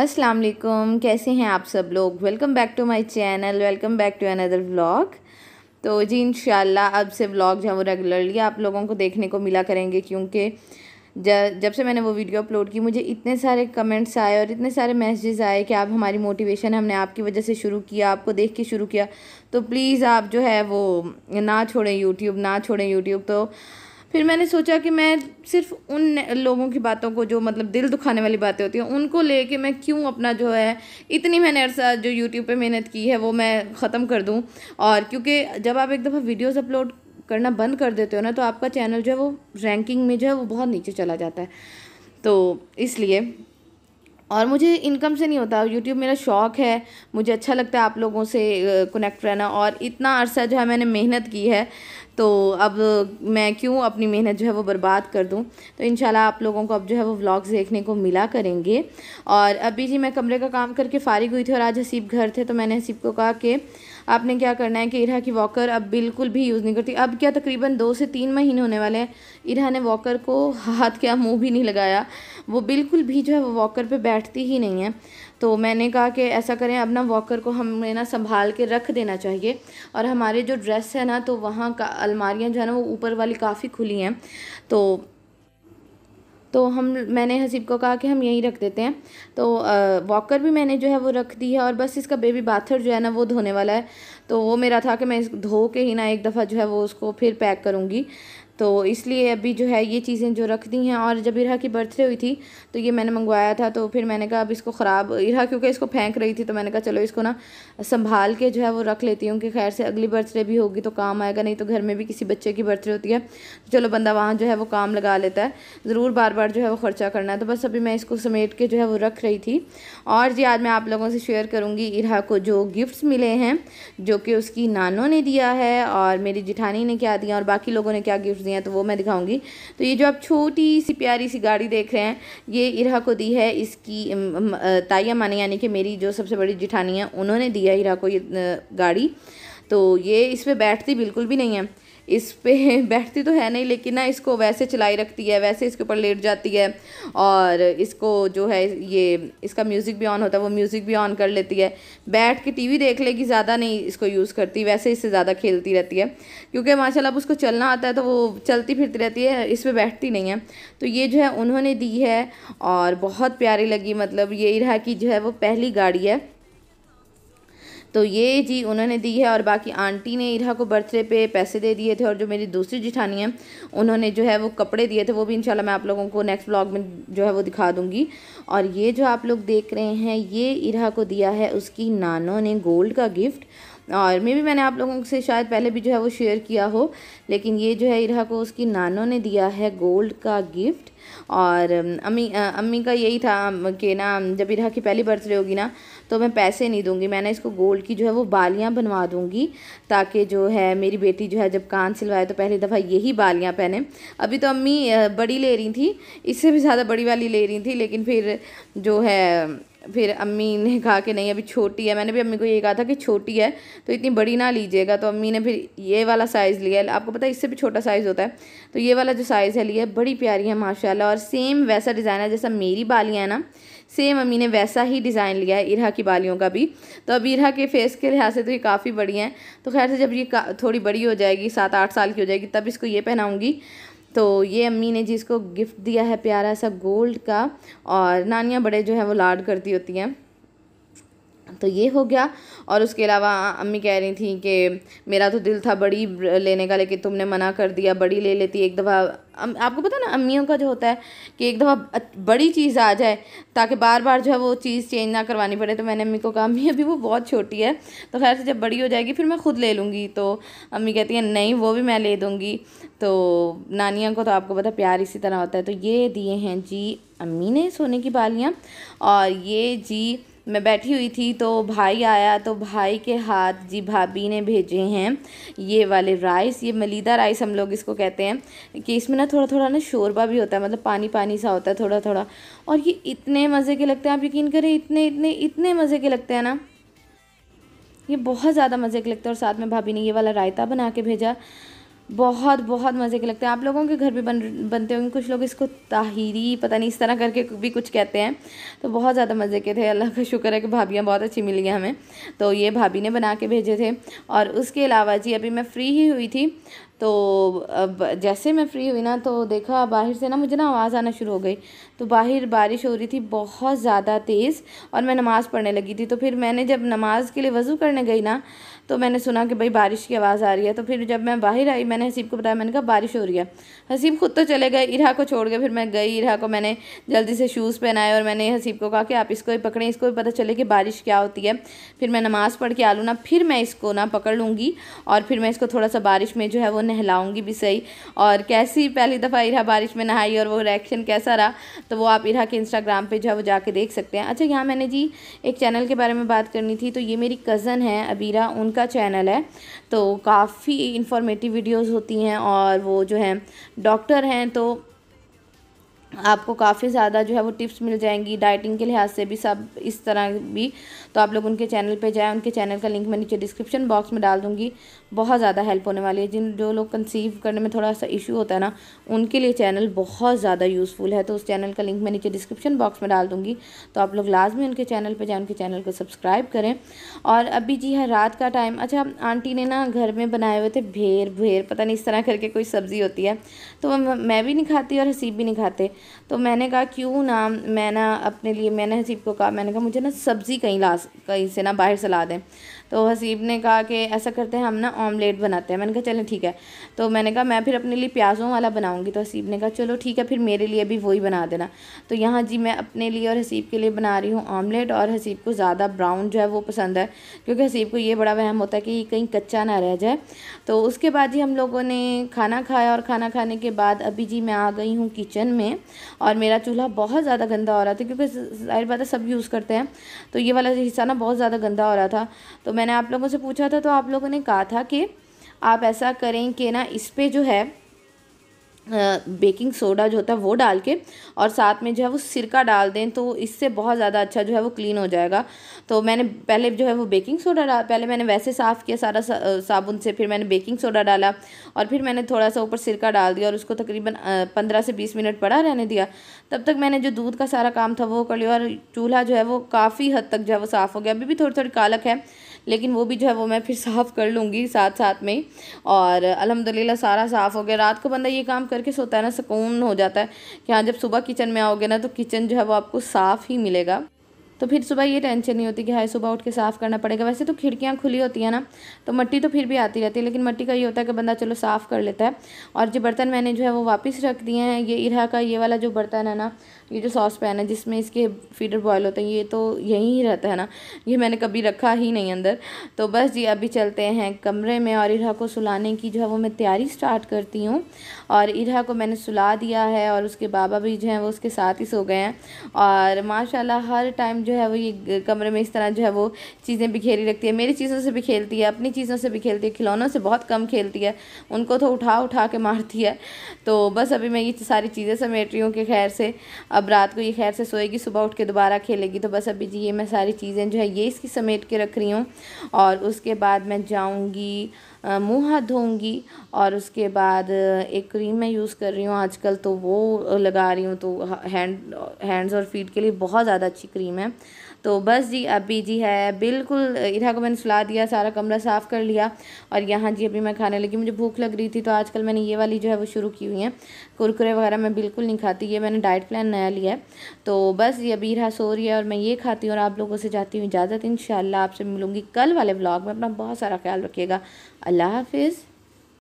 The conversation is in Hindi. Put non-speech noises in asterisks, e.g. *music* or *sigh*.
अस्सलाम वालेकुम कैसे हैं आप सब लोग welcome back to my channel welcome back to another vlog तो जी इन अब से व्लॉग जो है वो रेगुलरली आप लोगों को देखने को मिला करेंगे क्योंकि जब से मैंने वो वीडियो अपलोड की मुझे इतने सारे कमेंट्स आए और इतने सारे मैसेजेस आए कि आप हमारी मोटिवेशन हमने आपकी वजह से शुरू किया आपको देख के शुरू किया तो प्लीज़ आप जो है वो ना छोड़ें यूट्यूब ना छोड़ें यूट्यूब तो फिर मैंने सोचा कि मैं सिर्फ उन लोगों की बातों को जो मतलब दिल दुखाने वाली बातें होती हैं उनको ले कर मैं क्यों अपना जो है इतनी मैंने अरसा जो यूट्यूब पर मेहनत की है वो मैं ख़त्म कर दूँ और क्योंकि जब आप एक दफ़ा वीडियोज़ अपलोड करना बंद कर देते हो ना तो आपका चैनल जो है वो रैंकिंग में जो है वो बहुत नीचे चला जाता है तो इसलिए और मुझे इनकम से नहीं होता यूट्यूब मेरा शौक़ है मुझे अच्छा लगता है आप लोगों से कनेक्ट रहना और इतना अरसा जो है मैंने मेहनत की है तो अब मैं क्यों अपनी मेहनत जो है वो बर्बाद कर दूं तो इन आप लोगों को अब जो है वो व्लॉग्स देखने को मिला करेंगे और अभी जी मैं कमरे का काम करके फ़ारिग हुई थी और आज हसीब घर थे तो मैंने हसीब को कहा कि आपने क्या करना है कि इरा की वॉकर अब बिल्कुल भी यूज़ नहीं करती अब क्या तकरीबन दो से तीन महीने होने वाले हैं इरा ने वॉकर को हाथ क्या मुँह भी नहीं लगाया वो बिल्कुल भी जो है वो वॉकर पर बैठती ही नहीं है तो मैंने कहा कि ऐसा करें अब ना वॉकर को हमें ना संभाल के रख देना चाहिए और हमारे जो ड्रेस है ना तो वहाँ का अलमारियाँ जो है ना वो ऊपर वाली काफ़ी खुली हैं तो तो हम मैंने हसीब को कहा कि हम यहीं रख देते हैं तो वॉकर भी मैंने जो है वो रख दी है और बस इसका बेबी बाथर जो है ना वो धोने वाला है तो वो मेरा था कि मैं इस धो के ही ना एक दफ़ा जो है वो उसको फिर पैक करूँगी तो इसलिए अभी जो है ये चीज़ें जो रख दी हैं और जब इरा की बर्थडे हुई थी तो ये मैंने मंगवाया था तो फिर मैंने कहा अब इसको ख़राब इरा क्योंकि इसको फेंक रही थी तो मैंने कहा चलो इसको ना संभाल के जो है वो रख लेती हूँ कि खैर से अगली बर्थडे भी होगी तो काम आएगा नहीं तो घर में भी किसी बच्चे की बर्थडे होती है तो चलो बंदा वहाँ जो है वो काम लगा लेता है ज़रूर बार बार जो है वो ख़र्चा करना है तो बस अभी मैं इसको समेट के जो है वो रख रही थी और जी आज मैं आप लोगों से शेयर करूँगी इरा को जो गिफ्ट्स मिले हैं जो कि उसकी नानों ने दिया है और मेरी जिठानी ने क्या दिया और बाकी लोगों ने क्या गिफ्ट चीज़ें हैं तो वो मैं दिखाऊंगी तो ये जो आप छोटी सी प्यारी सी गाड़ी देख रहे हैं ये इरा को दी है इसकी ताइया माने यानी कि मेरी जो सबसे बड़ी जिठानी है उन्होंने दिया इरा को ये गाड़ी तो ये इस पर बैठती बिल्कुल भी नहीं है इस पर *laughs* बैठती तो है नहीं लेकिन ना इसको वैसे चलाई रखती है वैसे इसके ऊपर लेट जाती है और इसको जो है ये इसका म्यूज़िक भी ऑन होता है वो म्यूज़िक भी ऑन कर लेती है बैठ के टीवी देख लेगी ज़्यादा नहीं इसको यूज़ करती वैसे इससे ज़्यादा खेलती रहती है क्योंकि माशाल्लाह उसको चलना आता है तो वो चलती फिरती रहती है इस पर बैठती नहीं है तो ये जो है उन्होंने दी है और बहुत प्यारी लगी मतलब ये रहा कि जो है वो पहली गाड़ी है तो ये जी उन्होंने दी है और बाकी आंटी ने इरा को बर्थडे पे पैसे दे दिए थे और जो मेरी दूसरी जिठानी है उन्होंने जो है वो कपड़े दिए थे वो भी इंशाल्लाह मैं आप लोगों को नेक्स्ट ब्लॉग में जो है वो दिखा दूँगी और ये जो आप लोग देख रहे हैं ये इरा को दिया है उसकी नानों ने गोल्ड का गिफ्ट और मे भी मैंने आप लोगों से शायद पहले भी जो है वो शेयर किया हो लेकिन ये जो है इरहा को उसकी नानों ने दिया है गोल्ड का गिफ्ट और अम्मी अम्मी का यही था कि ना जब इरहा की पहली बर्थडे होगी ना तो मैं पैसे नहीं दूंगी मैंने इसको गोल्ड की जो है वो बालियाँ बनवा दूंगी ताकि जो है मेरी बेटी जो है जब कान सिलवाए तो पहली दफ़ा यही बालियाँ पहने अभी तो अम्मी बड़ी ले रही थी इससे भी ज़्यादा बड़ी वाली ले रही थी लेकिन फिर जो है फिर अम्मी ने *laughs* कहा कि नहीं अभी छोटी है मैंने भी अम्मी को ये कहा था कि छोटी है तो इतनी बड़ी ना लीजिएगा तो अम्मी ने फिर ये वाला साइज़ लिया है आपको पता है इससे भी छोटा साइज़ होता है तो ये वाला जो साइज़ है लिया बड़ी प्यारी है माशाल्लाह और सेम वैसा डिज़ाइन है जैसा मेरी बालियाँ ना सेम अम्मी ने वैसा ही डिज़ाइन लिया है इरा की बालियों का भी तो अब इरहा के फेस के लिहाज से तो ये काफ़ी बड़ी हैं तो खैर से जब ये थोड़ी बड़ी हो जाएगी सात आठ साल की हो जाएगी तब इसको ये पहनाऊँगी तो ये अम्मी ने जी इसको गिफ्ट दिया है प्यारा सा गोल्ड का और नानियाँ बड़े जो है वो लाड करती होती हैं तो ये हो गया और उसके अलावा अम्मी कह रही थी कि मेरा तो दिल था बड़ी लेने का लेकिन तुमने मना कर दिया बड़ी ले लेती एक दफ़ा आपको पता ना अम्मियों का जो होता है कि एक दफ़ा बड़ी चीज़ आ जाए ताकि बार बार जो है वो चीज़ चेंज ना करवानी पड़े तो मैंने अम्मी को कहा अम्मी अभी वो बहुत छोटी है तो खैर से जब बड़ी हो जाएगी फिर मैं ख़ुद ले लूँगी तो अम्मी कहती हैं नहीं वो भी मैं ले दूँगी तो नानियों को तो आपको पता प्यार इसी तरह होता है तो ये दिए हैं जी अम्मी ने सोने की बालियाँ और ये जी मैं बैठी हुई थी तो भाई आया तो भाई के हाथ जी भाभी ने भेजे हैं ये वाले राइस ये मलीदा राइस हम लोग इसको कहते हैं कि इसमें ना थोड़ा थोड़ा ना शोरबा भी होता है मतलब पानी पानी सा होता है थोड़ा थोड़ा और ये इतने मज़े के लगते हैं आप यकीन करें इतने इतने इतने मज़े के लगते हैं ना ये बहुत ज़्यादा मज़े के लगते हैं और साथ में भाभी ने ये वाला रायता बना के भेजा बहुत बहुत मज़े के लगते हैं आप लोगों के घर भी बन बनते होंगे कुछ लोग इसको ताहिरी पता नहीं इस तरह करके भी कुछ कहते हैं तो बहुत ज़्यादा मज़े के थे अल्लाह का शुक्र है कि भाभियाँ बहुत अच्छी मिली हैं हमें तो ये भाभी ने बना के भेजे थे और उसके अलावा जी अभी मैं फ्री ही हुई थी तो अब जैसे मैं फ़्री हुई ना तो देखा बाहर से ना मुझे ना आवाज़ आना शुरू हो गई तो बाहर बारिश हो रही थी बहुत ज़्यादा तेज़ और मैं नमाज़ पढ़ने लगी थी तो फिर मैंने जब नमाज़ के लिए वज़ू करने गई ना तो मैंने सुना कि भाई बारिश की आवाज़ आ रही है तो फिर जब मैं बाहर आई मैंने हसीब को बताया मैंने कहा बारिश हो रही है हसीब खुद तो चले गए इरा को छोड़ गए फिर मैं गई इरा को मैंने जल्दी से शूज़ पहनाए और मैंने हसीब को कहा कि आप इसको भी पकड़ें इसको भी पता चले कि बारिश क्या होती है फिर मैं नमाज़ पढ़ के आ लूँ ना फिर मैं इसको ना पकड़ लूँगी और फिर मैं इसको थोड़ा सा बारिश में जो है वो नहलाऊंगी भी सही और कैसी पहली दफ़ा इरा बारिश में नहाई और वो रिएक्शन कैसा रहा तो वो आप इरा के इंस्टाग्राम पे जो है वो जाके देख सकते हैं अच्छा यहाँ मैंने जी एक चैनल के बारे में बात करनी थी तो ये मेरी कज़न है अबीरा उनका चैनल है तो काफ़ी इंफॉर्मेटिव वीडियोज़ होती हैं और वो जो है डॉक्टर हैं तो आपको काफ़ी ज़्यादा जो है वो टिप्स मिल जाएंगी डाइटिंग के लिहाज से भी सब इस तरह भी तो आप लोग उनके चैनल पे जाएं उनके चैनल का लिंक मैं नीचे डिस्क्रिप्शन बॉक्स में डाल दूँगी बहुत ज़्यादा हेल्प होने वाली है जिन जो लोग कंसीव करने में थोड़ा सा इशू होता है ना उनके लिए चैनल बहुत ज़्यादा यूज़फुल है तो उस चैनल का लिंक मैं नीचे डिस्क्रिप्शन बॉक्स में डाल दूँगी तो आप लोग लाजमी उनके चैनल पर जाएँ उनके चैनल को सब्सक्राइब करें और अभी जी है रात का टाइम अच्छा आंटी ने ना घर में बनाए हुए थे भेर भेर पता नहीं इस तरह करके कोई सब्ज़ी होती है तो मैं भी नहीं खाती और हसीब भी नहीं खाते तो मैंने कहा क्यों ना मैं ना अपने लिए मैंने हसीब को कहा मैंने कहा मुझे ना सब्ज़ी कहीं ला कहीं से ना बाहर से ला दें तो हसीब ने कहा कि ऐसा करते हैं हम ना ऑमलेट बनाते हैं मैंने कहा चलें ठीक है तो मैंने कहा मैं फिर अपने लिए प्याज़ों वाला बनाऊँगी तो हसीब ने कहा चलो ठीक है फिर मेरे लिए भी वही बना देना तो यहाँ जी मैं अपने लिए और हसीब के लिए बना रही हूँ ऑमलेट और हसीब को ज़्यादा ब्राउन जो है वो पसंद है क्योंकि हसीब को ये बड़ा वहम होता है कि कहीं कच्चा ना रह जाए तो उसके बाद जी हम लोगों ने खाना खाया और खाना खाने के बाद अभी जी मैं आ गई हूँ किचन में और मेरा चूल्हा बहुत ज़्यादा गंदा हो रहा था क्योंकि जाहिर बात है सब यूज़ करते हैं तो ये वाला हिस्सा ना बहुत ज़्यादा गंदा हो रहा था तो मैंने आप लोगों से पूछा था तो आप लोगों ने कहा था कि आप ऐसा करें कि ना इस पर जो है बेकिंग सोडा जो होता है वो डाल के और साथ में जो है वो सिरका डाल दें तो इससे बहुत ज़्यादा अच्छा जो है वो क्लीन हो जाएगा तो मैंने पहले जो है वो बेकिंग सोडा डाल पहले मैंने वैसे साफ़ किया सारा सा, साबुन से फिर मैंने बेकिंग सोडा डाला और फिर मैंने थोड़ा सा ऊपर सिरका डाल दिया और उसको तकरीबन पंद्रह से बीस मिनट पड़ा रहने दिया तब तक मैंने जो दूध का सारा काम था वो कर लिया और चूल्हा जो है वो काफ़ी हद तक जो है वो साफ़ हो गया अभी भी थोड़ी थोड़ी कालक है लेकिन वो भी जो है वो मैं फिर साफ़ कर लूँगी साथ साथ में और अलहमदिल्ला सारा साफ़ हो गया रात को बंदा ये काम करके सोता है ना सुकून हो जाता है कि हाँ जब सुबह किचन में आओगे ना तो किचन जो है वो आपको साफ़ ही मिलेगा तो फिर सुबह ये टेंशन नहीं होती कि हाय सुबह उठ के साफ़ करना पड़ेगा वैसे तो खिड़कियाँ खुली होती हैं ना तो मट्टी तो फिर भी आती रहती है लेकिन मट्टी का ये होता है कि बंदा चलो साफ़ कर लेता है और जो बर्तन मैंने जो है वो वापस रख दिए हैं ये इरा का ये वाला जो बर्तन है ना ये जो सॉस पैन है जिसमें इसके फीडर बॉयल होते हैं ये तो यहीं ही रहता है ना ये मैंने कभी रखा ही नहीं अंदर तो बस जी अभी चलते हैं कमरे में और इरा को सुलाने की जो है वो मैं तैयारी स्टार्ट करती हूँ और इरा को मैंने सुला दिया है और उसके बाबा भी जो हैं वो उसके साथ ही सो गए हैं और माशाला हर टाइम जो है वो ये कमरे में इस तरह जो है वो चीज़ें बिखेरी रखती है मेरी चीज़ों से भी खेलती है अपनी चीज़ों से भी खेलती है खिलौनों से बहुत कम खेलती है उनको तो उठा उठा के मारती है तो बस अभी मैं ये सारी चीज़ें समेट रही हूँ कि खैर से अब रात को ये खैर से सोएगी सुबह उठ के दोबारा खेलेगी तो बस अभी जी ये मैं सारी चीज़ें जो है ये इसकी समेट के रख रही हूँ और उसके बाद मैं जाऊँगी मुँह हाथ धोऊँगी और उसके बाद एक क्रीम मैं यूज़ कर रही हूँ आजकल तो वो लगा रही हूँ तो हैंड हैंड्स और फीट के लिए बहुत ज़्यादा अच्छी क्रीम है तो बस जी अभी जी है बिल्कुल इधर को मैंने सुला दिया सारा कमरा साफ़ कर लिया और यहाँ जी अभी मैं खाने लगी मुझे भूख लग रही थी तो आजकल मैंने ये वाली जो है वो शुरू की हुई है कुरकुरे वगैरह मैं बिल्कुल नहीं खाती ये मैंने डाइट प्लान नया लिया है तो बस ये अभी इधर सो रही है और मैं ये खाती हूँ और आप लोगों से जाती हूँ इजाज़त इन आपसे मिलूँगी कल वाले ब्लॉग में अपना बहुत सारा ख्याल रखिएगा अल्लाह हाफिज़